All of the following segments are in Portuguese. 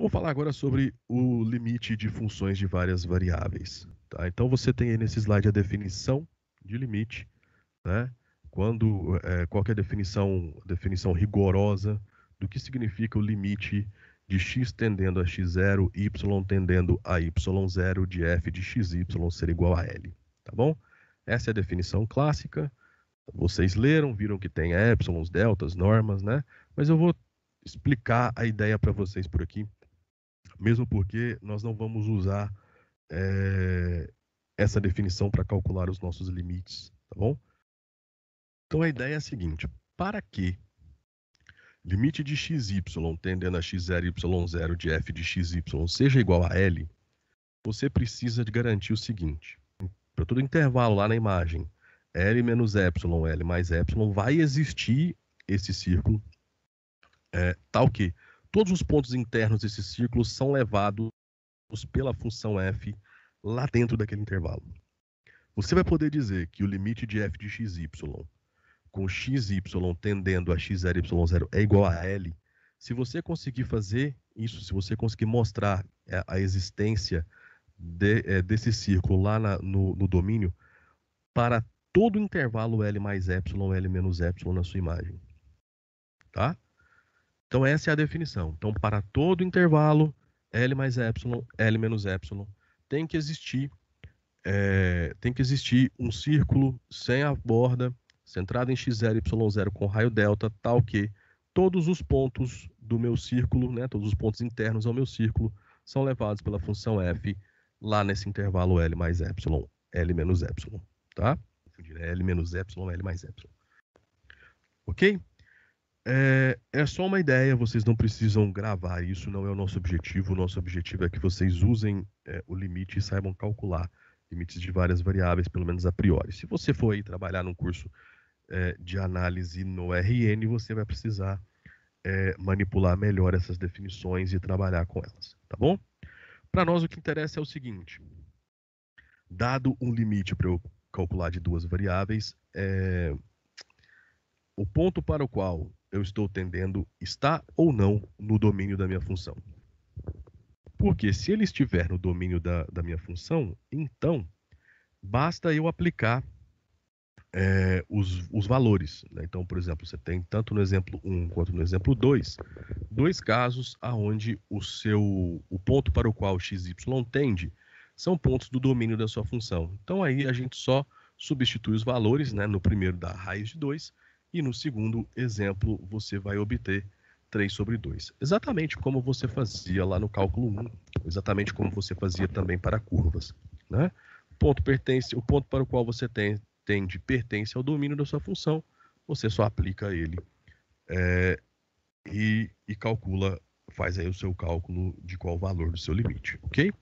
Então, vamos falar agora sobre o limite de funções de várias variáveis. Tá? Então você tem aí nesse slide a definição de limite, né? Quando, é, qual é a definição, definição rigorosa do que significa o limite de x tendendo a x0, y tendendo a y0, de f de xy ser igual a L. Tá bom? Essa é a definição clássica. Vocês leram, viram que tem y deltas, normas, né? Mas eu vou explicar a ideia para vocês por aqui mesmo porque nós não vamos usar é, essa definição para calcular os nossos limites, tá bom? Então a ideia é a seguinte: para que limite de xy tendendo a x0, y0 de f de xy seja igual a L, você precisa de garantir o seguinte: para todo intervalo lá na imagem, L menos epsilon, L mais epsilon vai existir esse círculo é, tal que Todos os pontos internos desse círculo são levados pela função f lá dentro daquele intervalo. Você vai poder dizer que o limite de f de xy com xy tendendo a x0y0 é igual a L, se você conseguir fazer isso, se você conseguir mostrar a existência de, é, desse círculo lá na, no, no, domínio, para todo o intervalo L mais Y, L menos Y na sua imagem. Tá? Então, essa é a definição. Então, para todo intervalo, L mais epsilon, L menos epsilon, tem que existir é, tem que existir um círculo sem a borda, centrado em x0, y0 com raio delta, tal que todos os pontos do meu círculo, né, todos os pontos internos ao meu círculo, são levados pela função f lá nesse intervalo L mais epsilon, L menos epsilon, tá? L menos epsilon, L mais epsilon. Ok? É, é só uma ideia, vocês não precisam gravar, isso não é o nosso objetivo. O nosso objetivo é que vocês usem é, o limite e saibam calcular limites de várias variáveis, pelo menos a priori. Se você for aí trabalhar num curso é, de análise no RN, você vai precisar é, manipular melhor essas definições e trabalhar com elas, tá bom? Para nós, o que interessa é o seguinte: dado um limite para eu calcular de duas variáveis, é, o ponto para o qual eu estou tendendo está ou não no domínio da minha função. Porque se ele estiver no domínio da, da minha função, então basta eu aplicar é, os, os valores. Né? Então, por exemplo, você tem tanto no exemplo 1 quanto no exemplo 2, dois casos aonde o seu o ponto para o qual xy tende são pontos do domínio da sua função. Então aí a gente só substitui os valores, né, no primeiro da raiz de 2 e no segundo exemplo você vai obter 3 sobre 2. Exatamente como você fazia lá no cálculo 1, exatamente como você fazia também para curvas. Né? Ponto pertence, o ponto para o qual você tem, tende pertence ao domínio da sua função, você só aplica ele é, e, e calcula, faz aí o seu cálculo de qual o valor do seu limite, ok?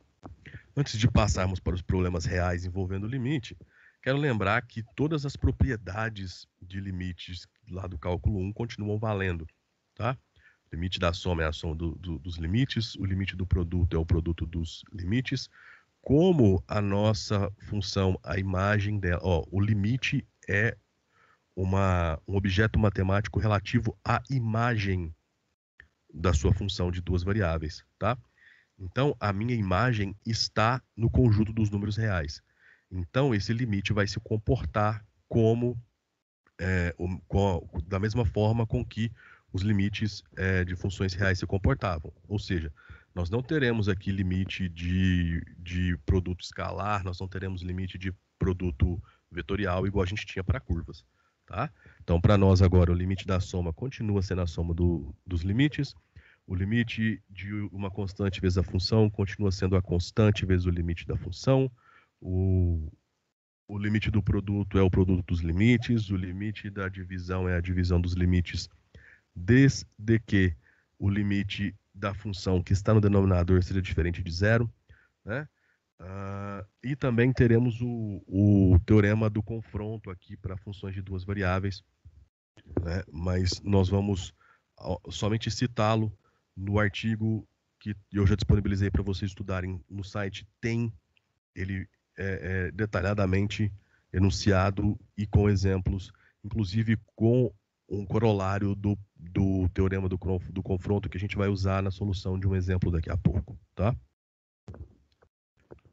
Antes de passarmos para os problemas reais envolvendo o limite, Quero lembrar que todas as propriedades de limites lá do cálculo 1 continuam valendo, tá? O limite da soma é a soma do, do, dos limites, o limite do produto é o produto dos limites. Como a nossa função, a imagem dela, ó, o limite é uma, um objeto matemático relativo à imagem da sua função de duas variáveis, tá? Então, a minha imagem está no conjunto dos números reais. Então, esse limite vai se comportar como é, com, da mesma forma com que os limites é, de funções reais se comportavam. Ou seja, nós não teremos aqui limite de, de produto escalar, nós não teremos limite de produto vetorial igual a gente tinha para curvas. Tá? Então, para nós agora, o limite da soma continua sendo a soma do, dos limites. O limite de uma constante vezes a função continua sendo a constante vezes o limite da função. O, o limite do produto é o produto dos limites, o limite da divisão é a divisão dos limites, desde que o limite da função que está no denominador seja diferente de zero, né? Uh, e também teremos o, o, teorema do confronto aqui para funções de duas variáveis, né? mas nós vamos somente citá-lo no artigo que eu já disponibilizei para vocês estudarem no site. Tem ele é, é, detalhadamente enunciado e com exemplos, inclusive com um corolário do, do teorema do, do confronto que a gente vai usar na solução de um exemplo daqui a pouco, tá?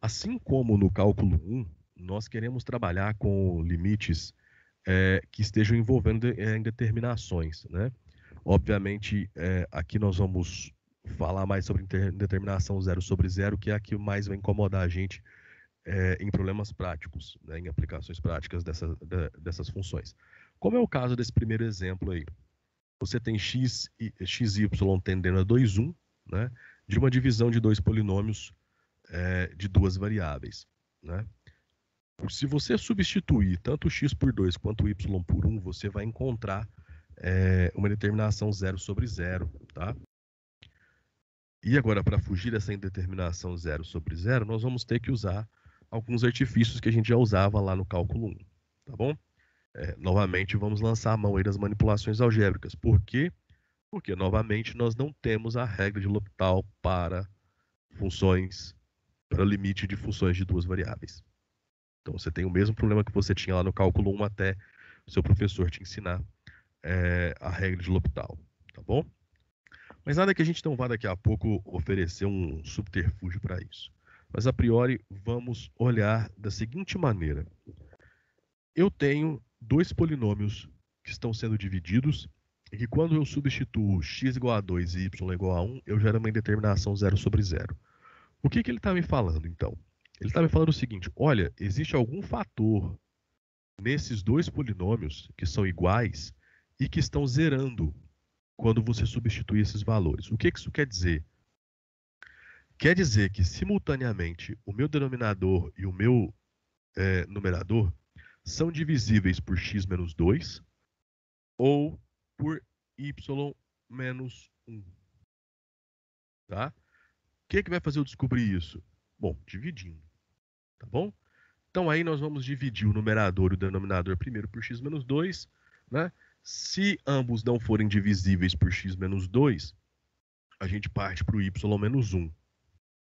Assim como no cálculo 1, nós queremos trabalhar com limites é, que estejam envolvendo indeterminações, é, né? Obviamente, é, aqui nós vamos falar mais sobre determinação zero sobre zero, que é a que mais vai incomodar a gente é, em problemas práticos, né, em aplicações práticas dessa, dessas funções. Como é o caso desse primeiro exemplo aí? Você tem x, e, y tendendo a 2, 1, né, de uma divisão de dois polinômios é, de duas variáveis. Né? Se você substituir tanto x por 2 quanto y por 1, você vai encontrar é, uma determinação 0 sobre 0. Tá? E agora, para fugir dessa indeterminação 0 sobre 0, nós vamos ter que usar alguns artifícios que a gente já usava lá no cálculo 1, tá bom? É, novamente, vamos lançar a mão aí das manipulações algébricas. Por quê? Porque, novamente, nós não temos a regra de L'Hopital para funções, para limite de funções de duas variáveis. Então, você tem o mesmo problema que você tinha lá no cálculo 1 até o seu professor te ensinar é, a regra de L'Hopital, tá bom? Mas nada que a gente não vá daqui a pouco oferecer um subterfúgio para isso. Mas a priori vamos olhar da seguinte maneira. Eu tenho dois polinômios que estão sendo divididos e que quando eu substituo x igual a 2 e y igual a 1, eu gero uma indeterminação 0 sobre 0. O que, que ele está me falando, então? Ele está me falando o seguinte, olha, existe algum fator nesses dois polinômios que são iguais e que estão zerando quando você substitui esses valores. O que, que isso quer dizer? Quer dizer que, simultaneamente, o meu denominador e o meu é, numerador são divisíveis por x menos 2 ou por y menos 1. Tá? O que, é que vai fazer eu descobrir isso? Bom, dividindo. Tá bom? Então aí nós vamos dividir o numerador e o denominador primeiro por x menos 2. Né? Se ambos não forem divisíveis por x menos 2, a gente parte para o y menos 1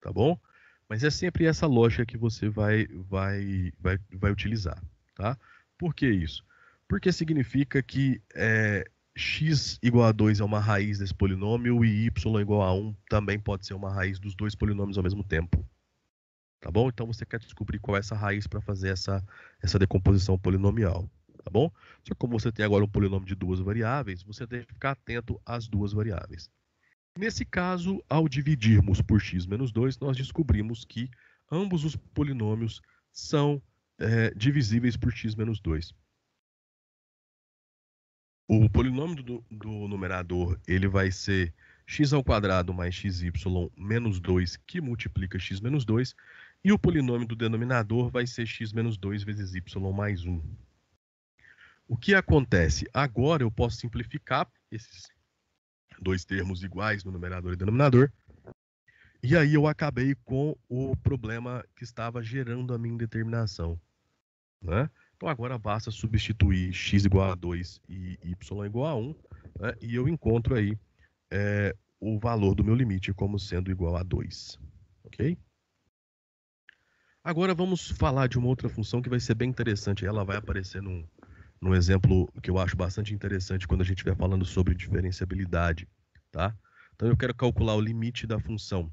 tá bom? Mas é sempre essa lógica que você vai, vai, vai, vai utilizar, tá? Por que isso? Porque significa que é, x igual a 2 é uma raiz desse polinômio e y igual a 1 também pode ser uma raiz dos dois polinômios ao mesmo tempo. Tá bom? Então você quer descobrir qual é essa raiz para fazer essa, essa decomposição polinomial. Tá bom? Só que como você tem agora um polinômio de duas variáveis, você tem que ficar atento às duas variáveis. Nesse caso, ao dividirmos por x menos 2, nós descobrimos que ambos os polinômios são é, divisíveis por x menos 2. O polinômio do, do, numerador ele vai ser x ao quadrado mais xy menos 2 que multiplica x menos 2 e o polinômio do denominador vai ser x menos 2 vezes y mais 1. O que acontece? Agora eu posso simplificar esses dois termos iguais no numerador e denominador. E aí eu acabei com o problema que estava gerando a minha indeterminação. Né? Então agora basta substituir x igual a 2 e y igual a 1, né? e eu encontro aí é, o valor do meu limite como sendo igual a 2. Ok? Agora vamos falar de uma outra função que vai ser bem interessante. Ela vai aparecer num, um exemplo que eu acho bastante interessante quando a gente estiver falando sobre diferenciabilidade, tá? Então eu quero calcular o limite da função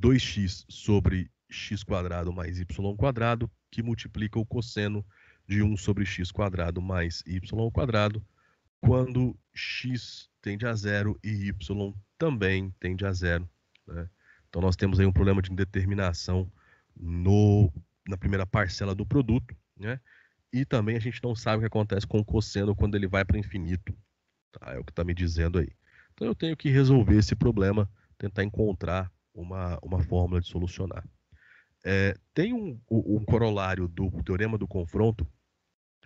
2x sobre x quadrado mais y quadrado, que multiplica o cosseno de 1 sobre x quadrado mais y quadrado, quando x tende a zero e y também tende a zero. Né? Então nós temos aí um problema de indeterminação no, na primeira parcela do produto, né? E também a gente não sabe o que acontece com o cosseno quando ele vai para infinito. Tá? É o que está me dizendo aí. Então eu tenho que resolver esse problema, tentar encontrar uma, uma fórmula de solucionar. É, tem um, um, corolário do teorema do confronto,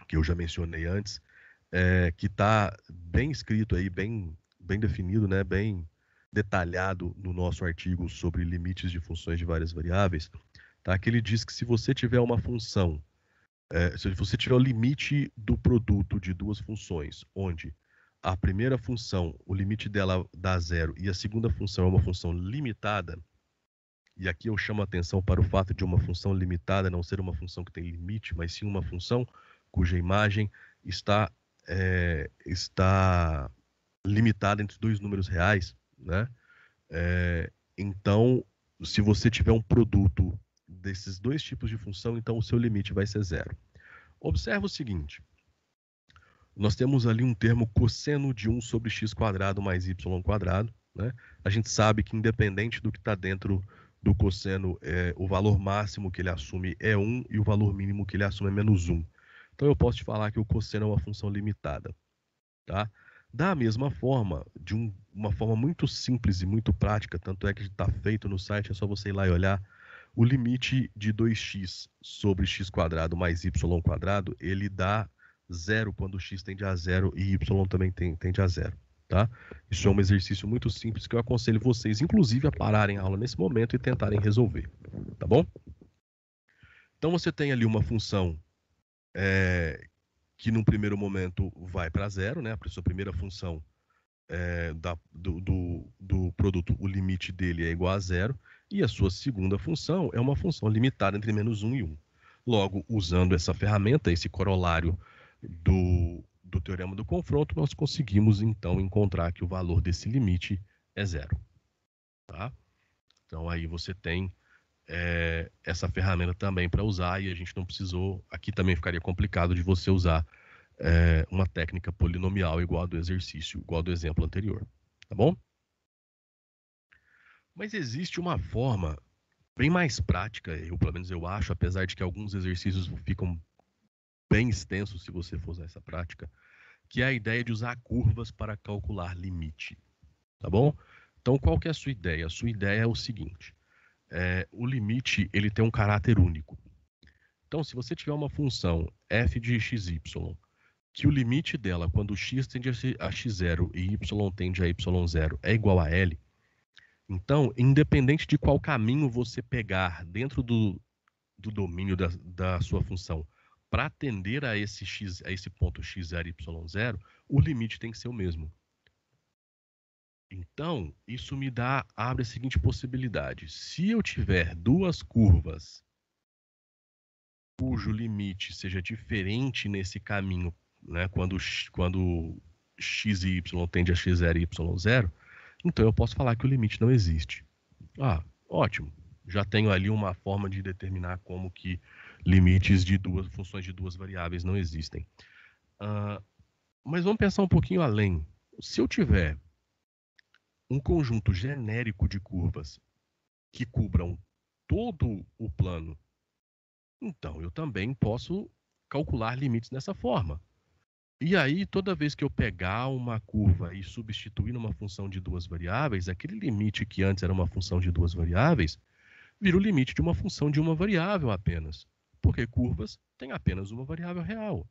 que eu já mencionei antes, é, que está bem escrito aí, bem, bem definido, né, bem detalhado no nosso artigo sobre limites de funções de várias variáveis, tá? que ele diz que se você tiver uma função é, se você tirar o limite do produto de duas funções, onde a primeira função, o limite dela dá zero, e a segunda função é uma função limitada, e aqui eu chamo a atenção para o fato de uma função limitada não ser uma função que tem limite, mas sim uma função cuja imagem está, é, está limitada entre dois números reais, né? É, então, se você tiver um produto desses dois tipos de função, então o seu limite vai ser zero. Observa o seguinte: nós temos ali um termo cosseno de 1 sobre x quadrado mais y quadrado. Né? A gente sabe que independente do que está dentro do cosseno, é, o valor máximo que ele assume é 1 e o valor mínimo que ele assume é menos 1. Então eu posso te falar que o cosseno é uma função limitada. Tá? Da mesma forma, de um, uma forma muito simples e muito prática, tanto é que está feito no site, é só você ir lá e olhar o limite de 2x sobre x quadrado mais y quadrado, ele dá zero quando x tende a zero e y também tende a zero. Tá? Isso é um exercício muito simples que eu aconselho vocês, inclusive, a pararem a aula nesse momento e tentarem resolver. Tá bom? Então você tem ali uma função é, que num primeiro momento vai para zero, né? A sua primeira função é, da, do, do, do, produto, o limite dele é igual a zero, e a sua segunda função é uma função limitada entre menos 1 um e 1. Um. Logo, usando essa ferramenta, esse corolário do, do teorema do confronto, nós conseguimos então encontrar que o valor desse limite é zero. Tá? Então aí você tem é, essa ferramenta também para usar e a gente não precisou, aqui também ficaria complicado de você usar é, uma técnica polinomial igual a do exercício, igual a do exemplo anterior. Tá bom? Mas existe uma forma bem mais prática, eu pelo menos eu acho, apesar de que alguns exercícios ficam bem extensos se você for usar essa prática, que é a ideia de usar curvas para calcular limite. Tá bom? Então, qual que é a sua ideia? A sua ideia é o seguinte: é, o limite ele tem um caráter único. Então, se você tiver uma função f de y que o limite dela, quando x tende a x0 e y tende a y0, é igual a L, então, independente de qual caminho você pegar dentro do, do domínio da, da sua função para atender a esse, x, a esse ponto x0 y0, o limite tem que ser o mesmo. Então, isso me dá, abre a seguinte possibilidade. Se eu tiver duas curvas cujo limite seja diferente nesse caminho né, quando, quando x e y tende a x0 e y zero, então eu posso falar que o limite não existe. Ah, ótimo. Já tenho ali uma forma de determinar como que limites de duas funções de duas variáveis não existem. Uh, mas vamos pensar um pouquinho além. Se eu tiver um conjunto genérico de curvas que cubram todo o plano, então eu também posso calcular limites dessa forma. E aí, toda vez que eu pegar uma curva e substituir numa função de duas variáveis, aquele limite que antes era uma função de duas variáveis, vira o limite de uma função de uma variável apenas. Porque curvas têm apenas uma variável real.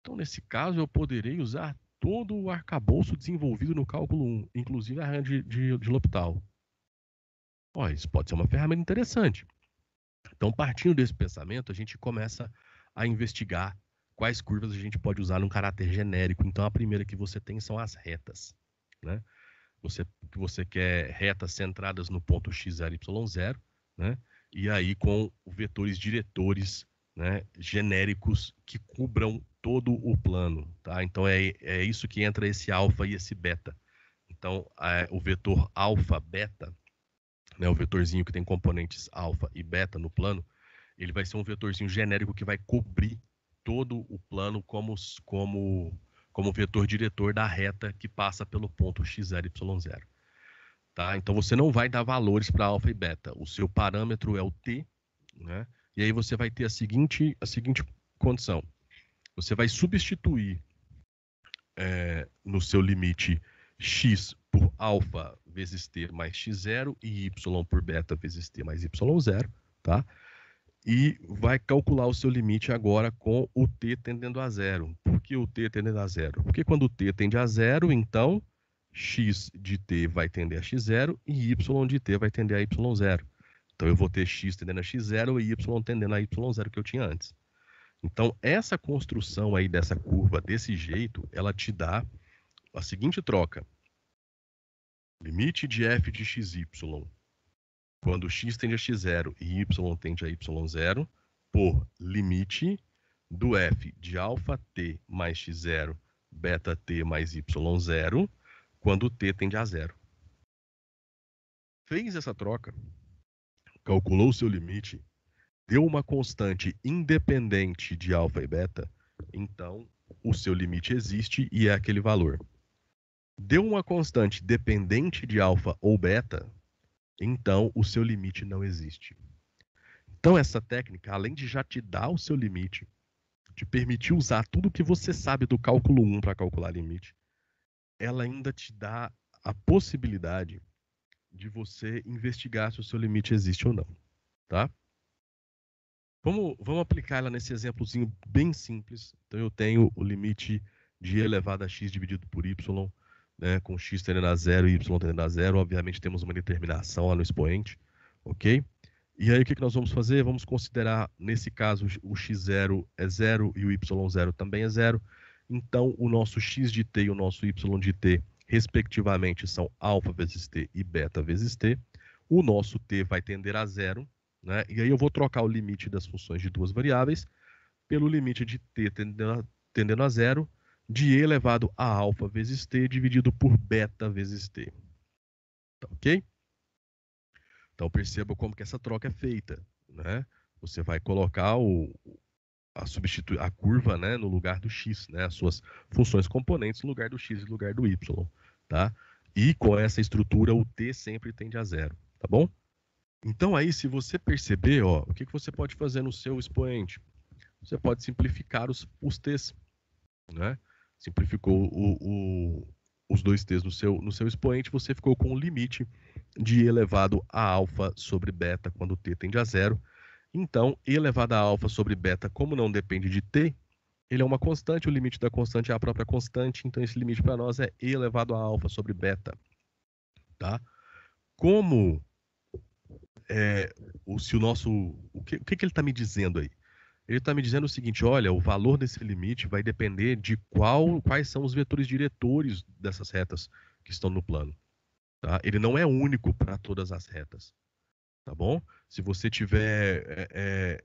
Então, nesse caso, eu poderei usar todo o arcabouço desenvolvido no cálculo 1, inclusive a rede de, de L'Hopital. isso pode ser uma ferramenta interessante. Então, partindo desse pensamento, a gente começa a investigar quais curvas a gente pode usar num caráter genérico. Então, a primeira que você tem são as retas. Né? Você, você quer retas centradas no ponto x, zero, y, zero, né? e aí com vetores diretores né, genéricos que cubram todo o plano. Tá? Então, é, é isso que entra esse alfa e esse beta. Então, é, o vetor alfa, beta, né, o vetorzinho que tem componentes alfa e beta no plano, ele vai ser um vetorzinho genérico que vai cobrir todo o plano como, como, como vetor diretor da reta que passa pelo ponto x0y0. Tá? Então você não vai dar valores para alfa e beta. O seu parâmetro é o t, né? E aí você vai ter a seguinte, a seguinte condição: você vai substituir é, no seu limite x por alfa vezes t mais x0 e y por beta vezes t mais y0, tá? e vai calcular o seu limite agora com o t tendendo a zero. Por que o t tendendo a zero? Porque quando o t tende a zero, então x de t vai tender a x0 e y de t vai tender a y0. Então eu vou ter x tendendo a x0 e y tendendo a y0 que eu tinha antes. Então essa construção aí dessa curva desse jeito, ela te dá a seguinte troca. Limite de f de xy quando x tende a x0 e y tende a y0, por limite do f de alfa t mais x0, beta t mais y0, quando t tende a zero. Fez essa troca, calculou o seu limite, deu uma constante independente de alfa e beta, então o seu limite existe e é aquele valor. Deu uma constante dependente de alfa ou beta, então o seu limite não existe. Então, essa técnica, além de já te dar o seu limite, te permitir usar tudo que você sabe do cálculo 1 para calcular limite, ela ainda te dá a possibilidade de você investigar se o seu limite existe ou não, tá? Vamos, vamos aplicar ela nesse exemplozinho bem simples. Então, eu tenho o limite de elevado a x dividido por y né, com x tendendo a zero e y tendendo a zero, obviamente temos uma determinação lá no expoente, ok? E aí o que, que nós vamos fazer? Vamos considerar, nesse caso, o x0 é zero e o y0 também é zero. Então, o nosso x de t e o nosso y de t, respectivamente, são alfa vezes t e beta vezes t. O nosso t vai tender a zero, né? E aí eu vou trocar o limite das funções de duas variáveis pelo limite de t tendendo a, tendendo a zero de E elevado a alfa vezes T dividido por beta vezes T. Tá ok? Então perceba como que essa troca é feita. Né? Você vai colocar o, a, substitu a curva né, no lugar do x, né, as suas funções componentes no lugar do x e no lugar do y. Tá? E com essa estrutura o t sempre tende a zero, tá bom? Então aí, se você perceber, ó, o que, que você pode fazer no seu expoente? Você pode simplificar os, os t's, né? simplificou o, o, os dois t's no seu, no seu expoente, você ficou com o limite de e elevado a alfa sobre beta quando t tende a zero. Então, e elevado a alfa sobre beta, como não depende de t, ele é uma constante, o limite da constante é a própria constante, então esse limite para nós é e elevado a alfa sobre beta. Tá? Como é, o, se o nosso. O que, o que, que ele está me dizendo aí? ele está me dizendo o seguinte: olha, o valor desse limite vai depender de qual, quais são os vetores diretores dessas retas que estão no plano. Tá? Ele não é único para todas as retas. Tá bom? Se você tiver, é, é,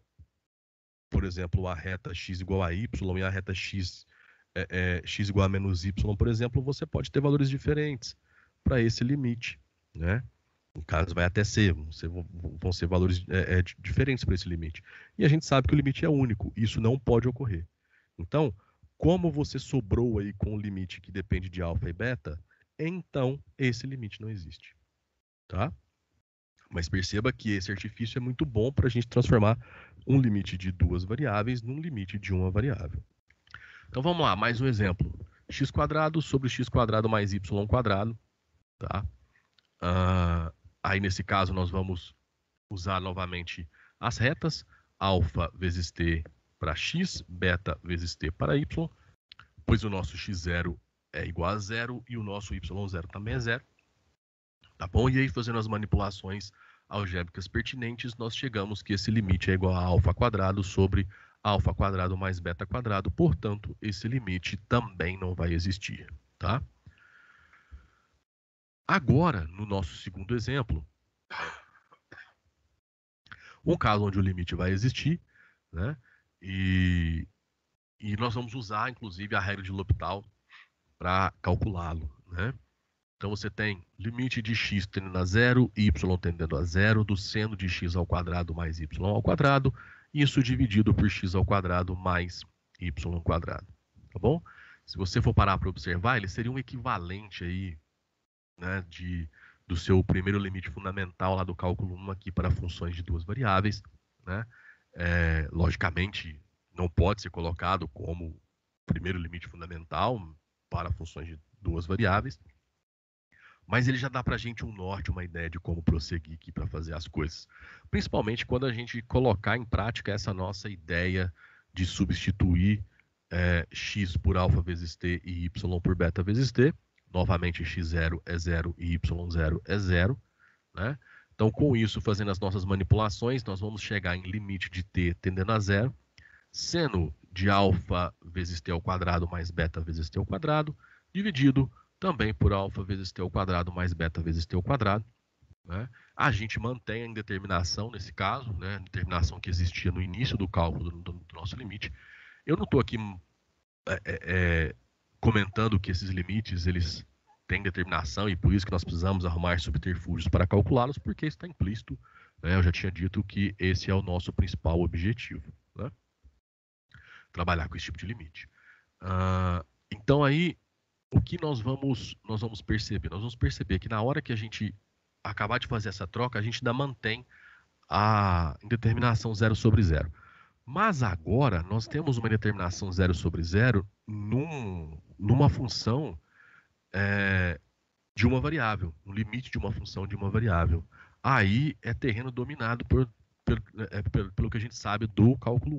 por exemplo, a reta x igual a y e a reta x, é, x igual a menos y, por exemplo, você pode ter valores diferentes para esse limite. Né? no caso vai até ser, vão ser, valores é, é, diferentes para esse limite. E a gente sabe que o limite é único, isso não pode ocorrer. Então, como você sobrou aí com o limite que depende de alfa e beta, então esse limite não existe, tá? Mas perceba que esse artifício é muito bom para a gente transformar um limite de duas variáveis num limite de uma variável. Então vamos lá, mais um exemplo. x quadrado sobre x quadrado mais y quadrado, tá? Uh, Aí, nesse caso, nós vamos usar novamente as retas, alfa vezes t para x, beta vezes t para y, pois o nosso x0 é igual a zero e o nosso y0 também é zero. Tá bom? E aí, fazendo as manipulações algébricas pertinentes, nós chegamos que esse limite é igual a alfa quadrado sobre alfa quadrado mais beta quadrado, portanto, esse limite também não vai existir, tá? Agora, no nosso segundo exemplo, um caso onde o limite vai existir, né? E, e nós vamos usar, inclusive, a regra de L'Hopital para calculá-lo, né? Então você tem limite de x tendendo a zero, y tendendo a zero, do seno de x ao quadrado mais y ao quadrado, isso dividido por x ao quadrado mais y ao quadrado, tá bom? Se você for parar para observar, ele seria um equivalente aí né, de, do seu primeiro limite fundamental lá do cálculo 1 aqui para funções de duas variáveis, né? É, logicamente, não pode ser colocado como primeiro limite fundamental para funções de duas variáveis, mas ele já dá para a gente um norte, uma ideia de como prosseguir aqui para fazer as coisas, principalmente quando a gente colocar em prática essa nossa ideia de substituir é, x por alfa vezes t e y por beta vezes t Novamente, x0 é zero e y0 é zero, Né? Então, com isso, fazendo as nossas manipulações, nós vamos chegar em limite de t tendendo a zero, seno de alfa vezes t ao quadrado mais beta vezes t ao quadrado, dividido também por alfa vezes t ao quadrado mais beta vezes t ao quadrado. Né? A gente mantém a indeterminação nesse caso, né? a indeterminação que existia no início do cálculo do, do nosso limite. Eu não estou aqui é, é, é comentando que esses limites eles têm determinação e por isso que nós precisamos arrumar subterfúgios para calculá-los, porque está implícito. Né? Eu já tinha dito que esse é o nosso principal objetivo, né? trabalhar com esse tipo de limite. Uh, então aí o que nós vamos nós vamos perceber? Nós vamos perceber que na hora que a gente acabar de fazer essa troca, a gente ainda mantém a indeterminação zero sobre zero. Mas agora nós temos uma determinação zero sobre zero num, numa função é, de uma variável, no um limite de uma função de uma variável. Aí é terreno dominado por, por, é, pelo, pelo que a gente sabe do cálculo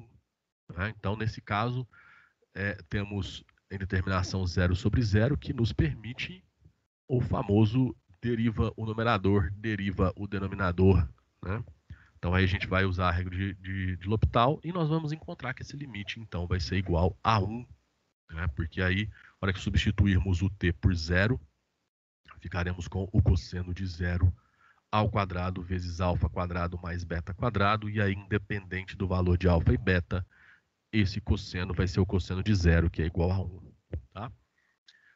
1. Né? Então, nesse caso, é, temos em determinação zero sobre zero que nos permite o famoso deriva o numerador, deriva o denominador. Né? Então aí a gente vai usar a regra de, de, de L'Hopital e nós vamos encontrar que esse limite então vai ser igual a 1, né? porque aí, na hora que substituirmos o t por zero, ficaremos com o cosseno de zero ao quadrado vezes alfa quadrado mais beta quadrado, e aí independente do valor de alfa e beta, esse cosseno vai ser o cosseno de zero, que é igual a 1. Tá?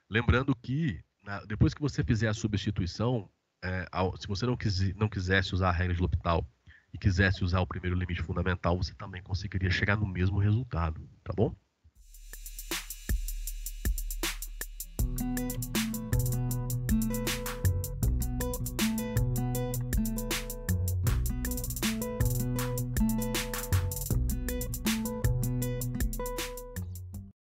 Lembrando que, na, depois que você fizer a substituição, é, ao, se você não, quis, não quisesse usar a regra de L'Hopital e quisesse usar o primeiro limite fundamental, você também conseguiria chegar no mesmo resultado, tá bom?